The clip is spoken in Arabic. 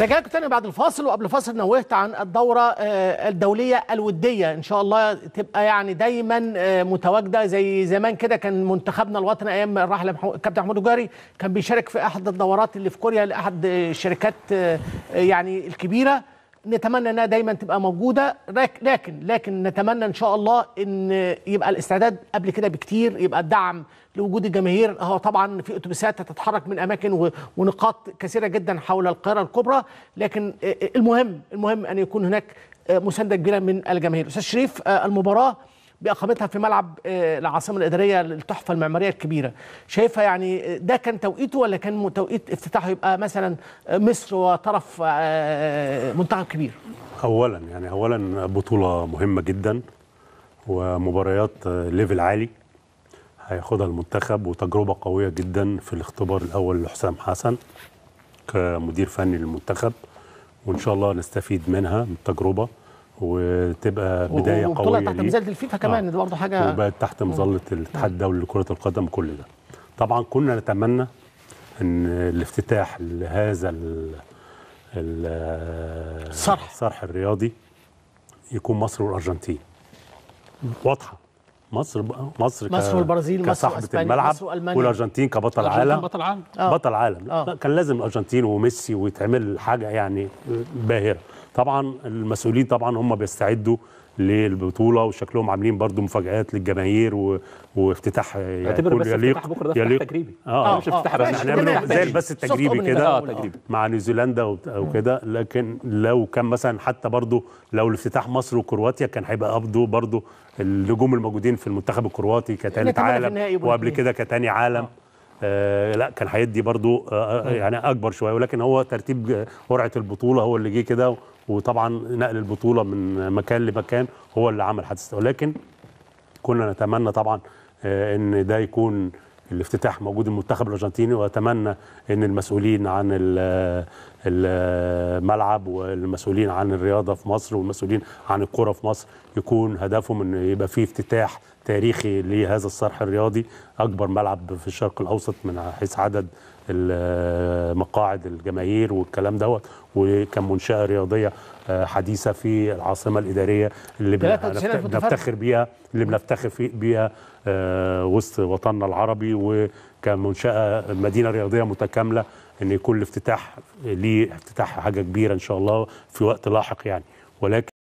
رجعت تاني بعد الفاصل وقبل الفاصل نوهت عن الدوره آه، الدوليه الوديه ان شاء الله تبقى يعني دايما آه، متواجده زي زمان كده كان منتخبنا الوطني ايام الرحله كابتن محمود الجاري كان بيشارك في احد الدورات اللي في كوريا لاحد الشركات آه، يعني الكبيره نتمنى انها دايما تبقى موجوده لكن لكن نتمنى ان شاء الله ان يبقى الاستعداد قبل كده بكتير يبقى الدعم لوجود الجماهير هو طبعا في اتوبيسات هتتحرك من اماكن ونقاط كثيره جدا حول القاهره الكبرى لكن آه، آه، المهم المهم ان يكون هناك آه، مسانده كبيره من الجماهير استاذ شريف المباراه باقامتها في ملعب آه، العاصمه الاداريه للتحفه المعماريه الكبيره شايفها يعني آه، ده كان توقيته ولا كان توقيت افتتاحه يبقى مثلا آه، مصر وطرف منتخب كبير اولا يعني اولا بطوله مهمه جدا ومباريات ليفل عالي هياخدها المنتخب وتجربه قويه جدا في الاختبار الاول لحسام حسن كمدير فني للمنتخب وان شاء الله نستفيد منها من التجربه وتبقى بدايه قويه وبطوله تحت مظله الفيفا آه. كمان آه. برضه حاجه وبقت تحت مظله الاتحاد الدولي لكره القدم كل ده طبعا كنا نتمنى ان الافتتاح لهذا الصرح الصرح الرياضي يكون مصر والارجنتين واضحه مصر مصر مصر والبرازيل كصاحبة الملعب مصر وألمانيا والارجنتين كبطل عالم بطل عالم آه. بطل عالم آه. كان لازم الارجنتين وميسي ويتعمل حاجه يعني باهره طبعا المسؤولين طبعا هم بيستعدوا للبطوله وشكلهم عاملين برضو مفاجات للجماهير و... وافتتاح يعني كل يليق بكره ده يليق تجريبي اه, آه, آه، مش افتتاح يعني آه هنعمله زي البث التجريبي كده مع نيوزيلندا وكده لكن لو كان مثلا حتى برضو لو الافتتاح مصر وكرواتيا كان هيبقى برضو, برضو النجوم الموجودين في المنتخب الكرواتي كتالت عالم وقبل كده كتاني عالم آه. آه لا كان هيدي برضو آه, آه، يعني اكبر شويه ولكن هو ترتيب قرعه البطوله هو اللي جه كده وطبعا نقل البطوله من مكان لمكان هو اللي عمل حادثه ولكن كنا نتمنى طبعا آه ان ده يكون الافتتاح موجود المنتخب الارجنتيني واتمنى ان المسؤولين عن الملعب والمسؤولين عن الرياضه في مصر والمسؤولين عن الكره في مصر يكون هدفهم ان يبقى في افتتاح تاريخي لهذا الصرح الرياضي اكبر ملعب في الشرق الاوسط من حيث عدد مقاعد الجماهير والكلام دوت وكان منشاه رياضيه آه، حديثه في العاصمه الاداريه اللي بنفتخر بيها اللي بنفتخر بيها آه، وسط وطننا العربي وكمنشاه مدينه رياضيه متكامله ان يكون الافتتاح ليه افتتاح حاجه كبيره ان شاء الله في وقت لاحق يعني ولكن